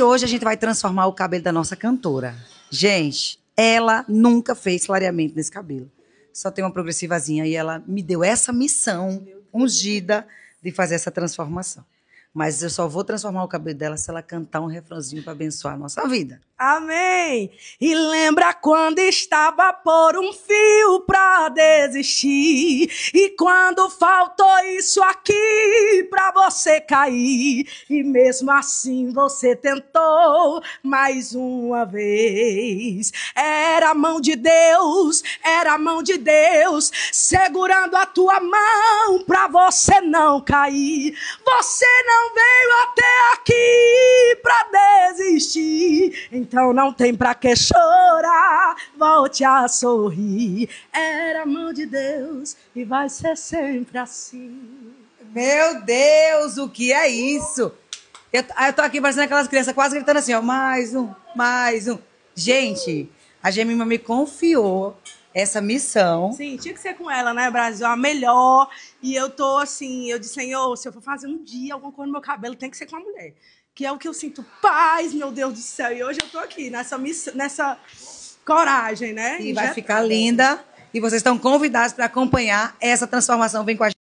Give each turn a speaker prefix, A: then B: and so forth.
A: E hoje a gente vai transformar o cabelo da nossa cantora. Gente, ela nunca fez clareamento nesse cabelo. Só tem uma progressivazinha e ela me deu essa missão ungida de fazer essa transformação. Mas eu só vou transformar o cabelo dela se ela cantar um
B: refrãozinho para abençoar a nossa vida. Amém! E lembra quando estava por um fio para desistir? E quando faltou isso aqui para você cair e mesmo assim você tentou mais uma vez. Era a mão de Deus, era a mão de Deus segurando a tua mão para você não cair. Você não veio até aqui para desistir, então não tem para que chorar. Volte a sorrir. Era a mão de Deus e vai ser sempre assim.
A: Meu Deus, o que é isso? Eu, ah, eu tô aqui parecendo aquelas crianças quase gritando assim, ó, mais um, mais um. Gente, a Gemima me confiou
B: essa missão. Sim, tinha que ser com ela, né, Brasil? A melhor. E eu tô assim, eu disse, Senhor, se eu for fazer um dia alguma coisa no meu cabelo, tem que ser com a mulher. Que é o que eu sinto paz, meu Deus do céu. E hoje eu tô aqui nessa missão, nessa coragem, né? E vai ficar
A: linda. E vocês estão convidados para acompanhar essa transformação. Vem com a gente.